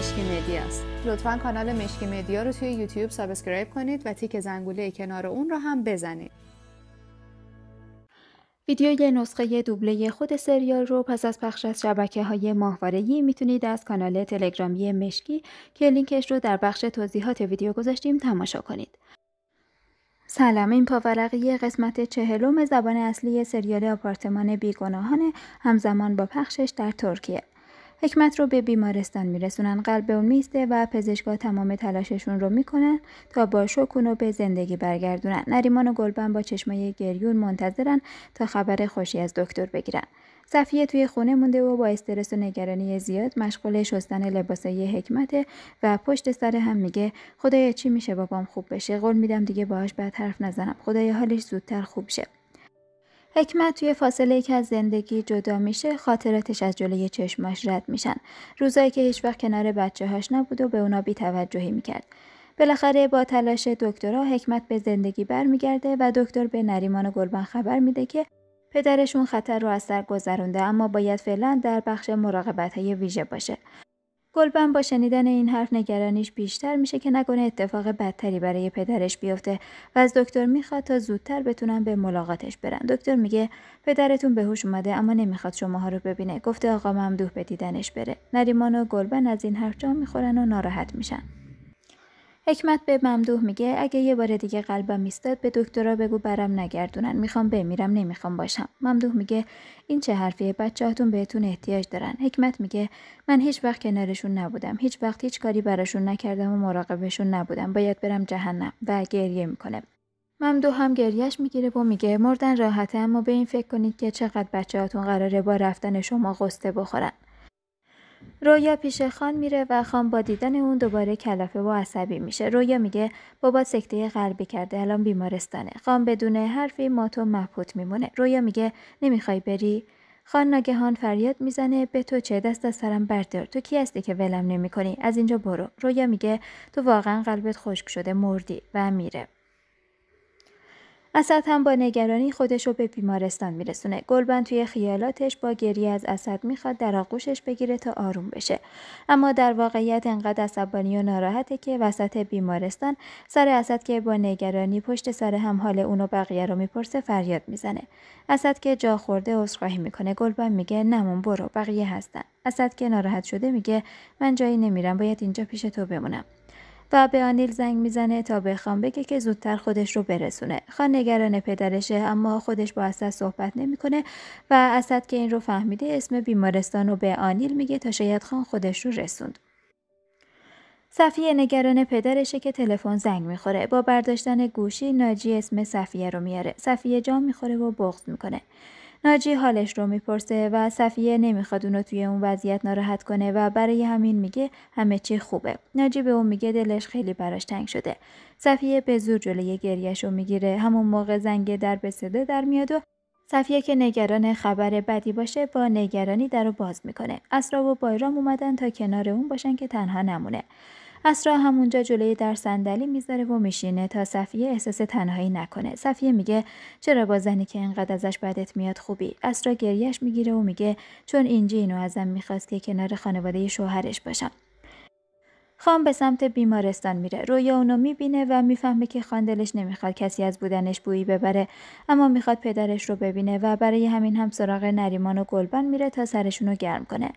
مشکی مدیا است لطفا کانال مشکی مدیا رو توی یوتیوب سابسکرایب کنید و تیک زنگوله کنار اون رو هم بزنید ویدیوی نسخه دوبله خود سریال رو پس از پخش از شبکه های ماهوارهی میتونید از کانال تلگرامی مشکی که لینکش رو در بخش توضیحات ویدیو گذاشتیم تماشا کنید. سلام این پاورقی قسمت چهلم زبان اصلی سریال آپارتمان بیگناهانه همزمان با پخشش در ترکیه. حکمت رو به بیمارستان میرسونن قلب اون میسته و پزشکا تمام تلاششون رو میکنن تا با شکون به زندگی برگردونن نریمان و گلبن با چشمای گریون منتظرن تا خبر خوشی از دکتر بگیرن صفیه توی خونه مونده و با استرس و نگرانی زیاد مشغول شستن لباسای حکمته و پشت سر هم میگه خدایا چی میشه بابام خوب بشه قول میدم دیگه باهاش بد حرف نزنم خدایا حالش زودتر خوب شه حکمت توی فاصله که از زندگی جدا میشه خاطراتش از جلوی چشماش رد میشن روزایی که هیچ وقت کنار بچه هاش نبود و به اونا بیتوجهی میکرد بالاخره با تلاش دکترا حکمت به زندگی برمیگرده و دکتر به نریمان و گلبن خبر میده که پدرشون خطر رو از سر گذرونده اما باید فعلا در بخش مراقبت های ویژه باشه گلبن با شنیدن این حرف نگرانیش بیشتر میشه که نکنه اتفاق بدتری برای پدرش بیفته و از دکتر میخواد تا زودتر بتونن به ملاقاتش برن دکتر میگه پدرتون به هوش اومده اما نمیخواد شماها رو ببینه گفته آقا ممدوح به دیدنش بره نریمان و گلبن از این حرف جا میخورن و ناراحت میشن حکمت به ممدوح میگه اگه یه بار دیگه قلبم ایستاد به دکترا بگو برم نگردونن میخوام بمیرم نمیخوام باشم ممدوح میگه این چه حرفیه بچه‌هاتون بهتون احتیاج دارن حکمت میگه من هیچ وقت کنارشون نبودم هیچ وقت هیچ کاری براشون نکردم و مراقبشون نبودم باید برم جهنم و گریه میکنه ممدوح هم گریش میگیره و میگه مردن راحته اما به این فکر کنید که چقدر بچهاتون قراره با رفتن شما قصه بخورن رویا پیش خان میره و خان با دیدن اون دوباره کلافه و عصبی میشه رویا میگه بابا سکته قلبی کرده الان بیمارستانه خان بدون حرفی ماتو محبوت میمونه رویا میگه نمیخوای بری خان ناگهان فریاد میزنه به تو چه دست از سرم بردار تو کی هستی که ولم نمیکنی از اینجا برو رویا میگه تو واقعا قلبت خشک شده مردی و میره اسد هم با نگرانی خودش رو به بیمارستان میرسونه گلبن توی خیالاتش با گریه از اسد میخواد در آغوشش بگیره تا آروم بشه اما در واقعیت انقدر عصبانی و ناراحته که وسط بیمارستان سر اسد که با نگرانی پشت سر هم حال اونو بقیه رو میپرسه فریاد میزنه اسد که جا خورده عذرخواهی میکنه گلبن میگه نمون برو بقیه هستن اسد که ناراحت شده میگه من جایی نمیرم باید اینجا پیش تو بمونم و به آنیل زنگ میزنه تا به خان بگه که زودتر خودش رو برسونه خان نگران پدرشه اما خودش با اسد صحبت نمیکنه و اسد که این رو فهمیده اسم بیمارستان رو به آنیل میگه تا شاید خان خودش رو رسوند صفیه نگران پدرشه که تلفن زنگ میخوره با برداشتن گوشی ناجی اسم صفیه رو میاره صفیه جام میخوره و بغض میکنه ناجی حالش رو میپرسه و صفیه نمیخواد اونو توی اون وضعیت ناراحت کنه و برای همین میگه همه چی خوبه ناجی به اون میگه دلش خیلی براش تنگ شده صفیه به زور جلوی گریهش رو میگیره همون موقع زنگ در به صدا در میاد و صفیه که نگران خبر بدی باشه با نگرانی در رو باز میکنه اسرا و بایرام اومدن تا کنار اون باشن که تنها نمونه اسرا همونجا جلوی در صندلی میذاره و میشینه تا صفیه احساس تنهایی نکنه صفیه میگه چرا با زنی که انقدر ازش بدت میاد خوبی اسرا گریهش میگیره و میگه چون اینجی اینو ازم میخواست که کنار خانواده شوهرش باشم خان به سمت بیمارستان میره رویا اونو میبینه و میفهمه که خان دلش نمیخواد کسی از بودنش بویی ببره اما میخواد پدرش رو ببینه و برای همین هم سراغ نریمان و گلبن میره تا سرشون رو گرم کنه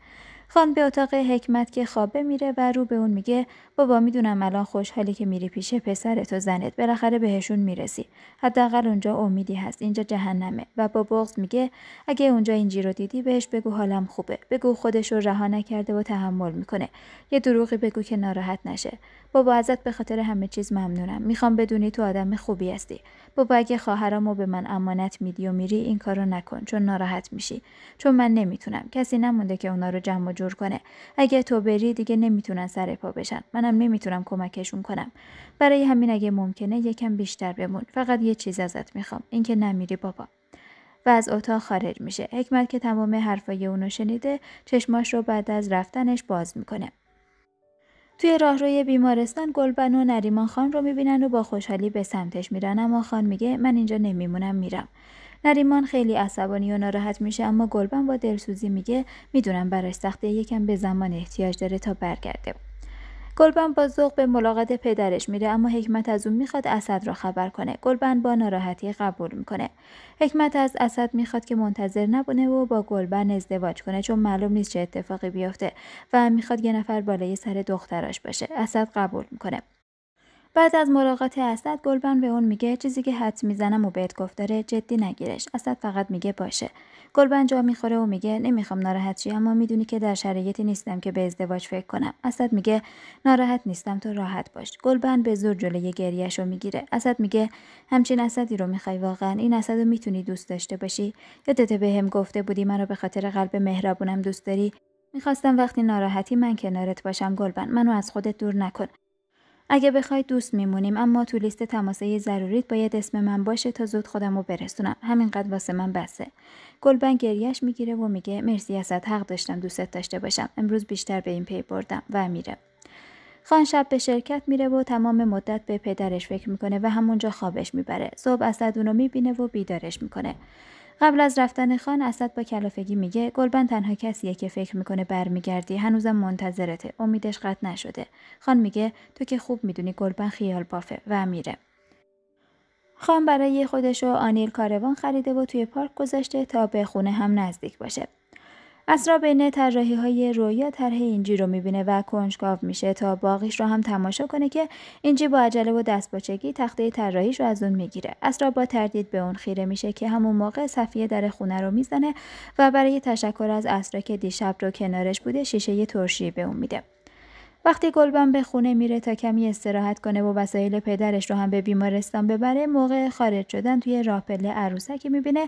خان به اتاق حکمت که خوابه میره و رو به اون میگه بابا میدونم الان خوشحالی که میری پیش پسرت و زنت بالاخره بهشون میرسی حداقل اونجا امیدی هست اینجا جهنمه و با بغض میگه اگه اونجا اینجی رو دیدی بهش بگو حالم خوبه بگو خودش رو رها نکرده و تحمل میکنه یه دروغی بگو که ناراحت نشه بابا ازت به خاطر همه چیز ممنونم میخوام بدونی تو آدم خوبی هستی بابا اگه خواهرامو به من امانت میدی و میری این کارو نکن چون ناراحت میشی چون من نمیتونم کسی نمونده که اونا رو جمع و جور کنه اگه تو بری دیگه نمیتونن سر پا بشن منم نمیتونم کمکشون کنم برای همین اگه ممکنه یکم بیشتر بمون فقط یه چیز ازت میخوام اینکه نمیری بابا و از اتاق خارج میشه حکمت که تمام حرفای اونو شنیده چشماش رو بعد از رفتنش باز میکنه توی راهروی بیمارستان گلبن و نریمان خان رو میبینن و با خوشحالی به سمتش میرن اما خان میگه من اینجا نمیمونم میرم نریمان خیلی عصبانی و ناراحت میشه اما گلبن با دلسوزی میگه میدونم براش سخته یکم به زمان احتیاج داره تا برگرده گلبن با ذوق به ملاقات پدرش میره اما حکمت از اون میخواد اسد را خبر کنه گلبن با ناراحتی قبول میکنه حکمت از اسد میخواد که منتظر نبونه و با گلبن ازدواج کنه چون معلوم نیست چه اتفاقی بیفته و میخواد یه نفر بالای سر دختراش باشه اسد قبول میکنه بعد از ملاقات اسد گلبن به اون میگه چیزی که حد میزنم و بهت گفتاره جدی نگیرش اسد فقط میگه باشه گلبن جا میخوره و میگه نمیخوام ناراحت شی اما میدونی که در شرایطی نیستم که به ازدواج فکر کنم اسد میگه ناراحت نیستم تو راحت باش گلبن به زور جلوی گریهش رو میگیره اسد میگه همچین اسدی رو میخوای واقعا این اسد رو میتونی دوست داشته باشی یادت بهم گفته بودی منو به خاطر قلب مهربونم دوست داری میخواستم وقتی ناراحتی من کنارت باشم گلبن منو از خودت دور نکن اگه بخوای دوست میمونیم اما تو لیست تماسه ضروریت باید اسم من باشه تا زود خودم رو برسونم همینقدر واسه من بسه گلبن گریهش میگیره و میگه مرسی ازت حق داشتم دوستت داشته باشم امروز بیشتر به این پی بردم و میره خان شب به شرکت میره و تمام مدت به پدرش فکر میکنه و همونجا خوابش میبره صبح اسد اونو میبینه و بیدارش میکنه قبل از رفتن خان اسد با کلافگی میگه گلبن تنها کسیه که فکر میکنه برمیگردی هنوزم منتظرته امیدش قطع نشده خان میگه تو که خوب میدونی گلبن خیال بافه و میره خان برای خودش و آنیل کاروان خریده و توی پارک گذاشته تا به خونه هم نزدیک باشه اسرا بین طراحی های رویا طرح اینجی رو میبینه و کنجکاو میشه تا باقیش رو هم تماشا کنه که اینجی با عجله و دستپاچگی تخته طراحیش رو از اون میگیره اسرا با تردید به اون خیره میشه که همون موقع صفیه در خونه رو میزنه و برای تشکر از اسرا که دیشب رو کنارش بوده شیشه ترشی به اون میده وقتی گلبن به خونه میره تا کمی استراحت کنه و وسایل پدرش رو هم به بیمارستان ببره موقع خارج شدن توی راهپله عروسکی میبینه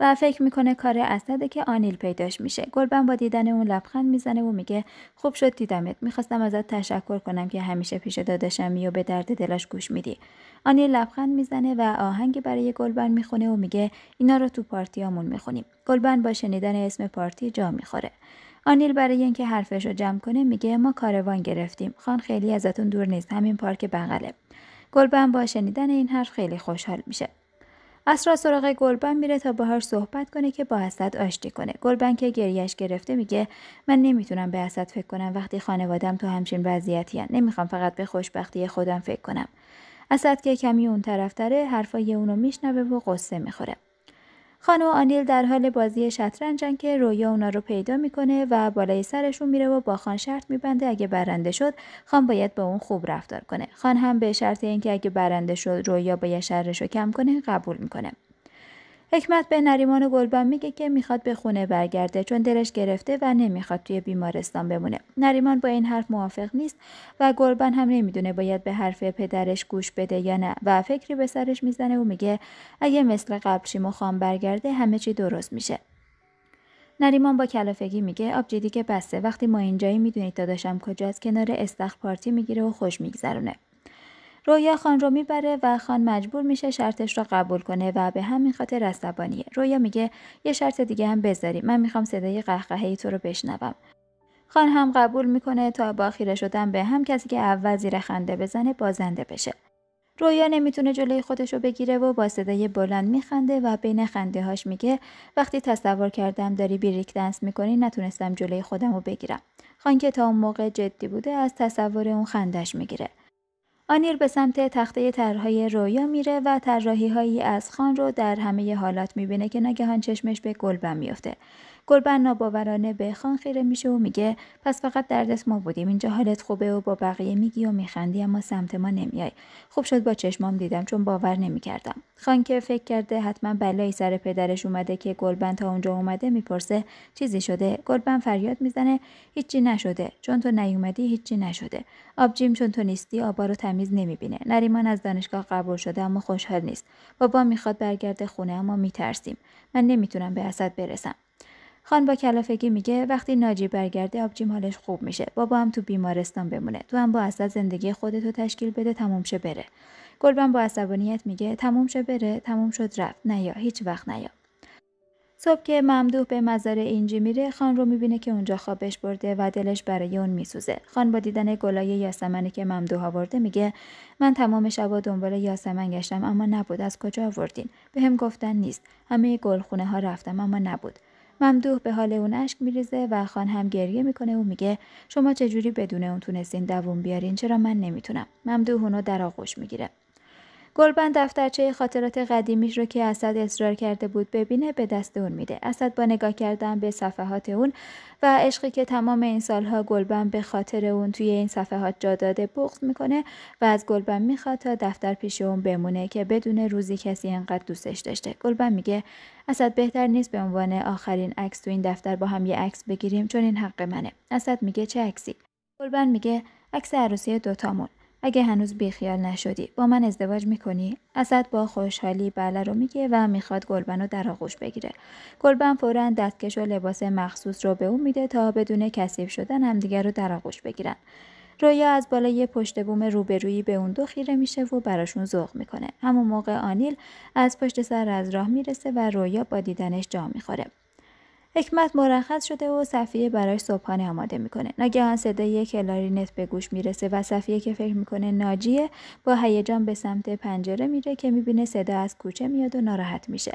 و فکر میکنه کار اسده که آنیل پیداش میشه گلبن با دیدن اون لبخند میزنه و میگه خوب شد دیدمت میخواستم ازت تشکر کنم که همیشه پیش داداشمی و به درد دلش گوش میدی آنیل لبخند میزنه و آهنگ برای گلبن میخونه و میگه اینا رو تو پارتیامون میخونیم گلبن با شنیدن اسم پارتی جا میخوره آنیل برای اینکه حرفش رو جمع کنه میگه ما کاروان گرفتیم خان خیلی ازتون دور نیست همین پارک بغله گلبن با شنیدن این حرف خیلی خوشحال میشه اسرا سراغ گلبن میره تا باهاش صحبت کنه که با اسد آشتی کنه گلبن که گریهش گرفته میگه من نمیتونم به اسد فکر کنم وقتی خانوادم تو همچین وضعیتی نمیخوام فقط به خوشبختی خودم فکر کنم اسد که کمی اون طرفتره حرفای اونو میشنوه و قصه میخوره خانم آنیل در حال بازی شطرنجن که رویا اونا رو پیدا میکنه و بالای سرشون میره و با خان شرط میبنده اگه برنده شد خان باید با اون خوب رفتار کنه خان هم به شرط اینکه اگه برنده شد رویا باید شرش رو کم کنه قبول میکنه حکمت به نریمان و گلبان میگه که میخواد به خونه برگرده چون دلش گرفته و نمیخواد توی بیمارستان بمونه نریمان با این حرف موافق نیست و گلبان هم نمیدونه باید به حرف پدرش گوش بده یا نه و فکری به سرش میزنه و میگه اگه مثل قبل مخوام خام برگرده همه چی درست میشه نریمان با کلافگی میگه آبجیدی که بسته وقتی ما اینجایی میدونید داداشم کجاست کنار استخ پارتی میگیره و خوش میگذرونه رویا خان رو میبره و خان مجبور میشه شرطش رو قبول کنه و به همین خاطر عصبانیه رویا میگه یه شرط دیگه هم بذاری من میخوام صدای قهقهه تو رو بشنوم خان هم قبول میکنه تا با خیره شدن به هم کسی که اول زیر خنده بزنه بازنده بشه رویا نمیتونه جلوی خودش رو بگیره و با صدای بلند میخنده و بین خنده هاش میگه وقتی تصور کردم داری بیریک دنس میکنی نتونستم جلوی خودم رو بگیرم خان که تا اون موقع جدی بوده از تصور اون خندش میگیره آنیر به سمت تخته طرحهای رویا میره و طراحی هایی از خان رو در همه حالات میبینه که ناگهان چشمش به گلبم میافته گلبن ناباورانه به خان خیره میشه و میگه پس فقط دردت ما بودیم اینجا حالت خوبه و با بقیه میگی و میخندی اما سمت ما نمیای خوب شد با چشمام دیدم چون باور نمیکردم خان که فکر کرده حتما بلایی سر پدرش اومده که گلبن تا اونجا اومده میپرسه چیزی شده گلبن فریاد میزنه هیچی نشده چون تو نیومدی هیچی نشده آبجیم چون تو نیستی آبا رو تمیز نمیبینه نریمان از دانشگاه قبول شده اما خوشحال نیست بابا میخواد برگرده خونه اما میترسیم من نمیتونم به اسد برسم خان با کلافگی میگه وقتی ناجی برگرده آبجیم حالش خوب میشه بابا هم تو بیمارستان بمونه تو هم با اصل زندگی خودتو تشکیل بده تمام شه بره گلبن با عصبانیت میگه تمام شه بره تمام شد رفت نه هیچ وقت نیا صبح که ممدوح به مزار اینجی میره خان رو میبینه که اونجا خوابش برده و دلش برای اون میسوزه خان با دیدن گلای یاسمنی که ممدوح آورده میگه من تمام شبا دنبال یاسمن گشتم اما نبود از کجا آوردین به هم گفتن نیست همه گلخونه ها رفتم اما نبود ممدوح به حال اون اشک میریزه و خان هم گریه میکنه و میگه شما چجوری بدون اون تونستین دووم بیارین چرا من نمیتونم ممدوح اونو در آغوش میگیره گلبن دفترچه خاطرات قدیمیش رو که اسد اصرار کرده بود ببینه به دست اون میده اسد با نگاه کردن به صفحات اون و عشقی که تمام این سالها گلبن به خاطر اون توی این صفحات جا داده بغض میکنه و از گلبن میخواد تا دفتر پیش اون بمونه که بدون روزی کسی انقدر دوستش داشته گلبن میگه اسد بهتر نیست به عنوان آخرین عکس تو این دفتر با هم یه عکس بگیریم چون این حق منه اسد میگه چه عکسی گلبن میگه عکس عروسی دوتامون اگه هنوز بیخیال نشدی با من ازدواج میکنی اسد با خوشحالی بله رو میگه و میخواد گلبن رو در آغوش بگیره گلبن فورا دستکش و لباس مخصوص رو به او میده تا بدون کثیف شدن همدیگر رو در آغوش بگیرن رویا از بالای پشت بوم روبرویی به اون دو خیره میشه و براشون ذوق میکنه همون موقع آنیل از پشت سر از راه میرسه و رویا با دیدنش جا میخوره حکمت مرخص شده و صفیه براش صبحانه آماده میکنه ناگهان صدای کلارینت به گوش میرسه و صفیه که فکر میکنه ناجیه با هیجان به سمت پنجره میره که میبینه صدا از کوچه میاد و ناراحت میشه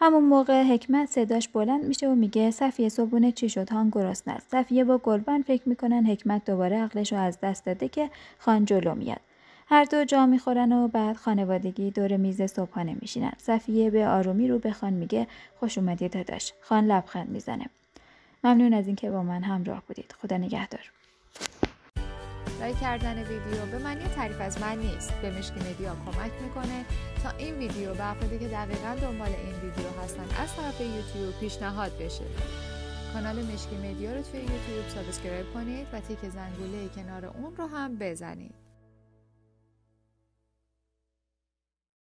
همون موقع حکمت صداش بلند میشه و میگه صفیه صبونه چی شد هان گرسنه است صفیه با گلبن فکر میکنن حکمت دوباره عقلش رو از دست داده که خان جلو میاد هر دو جا میخورن و بعد خانوادگی دور میز صبحانه میشینن صفیه به آرومی رو به خان میگه خوش اومدی داداش خان لبخند میزنه ممنون از اینکه با من همراه بودید خدا نگهدار لایک کردن ویدیو به معنی تعریف از من نیست به مشکی مدیا کمک میکنه تا این ویدیو به افرادی که دقیقا دنبال این ویدیو هستن از طرف یوتیوب پیشنهاد بشه کانال مشکی مدیا رو توی یوتیوب سابسکرایب کنید و تیک زنگوله کنار اون رو هم بزنید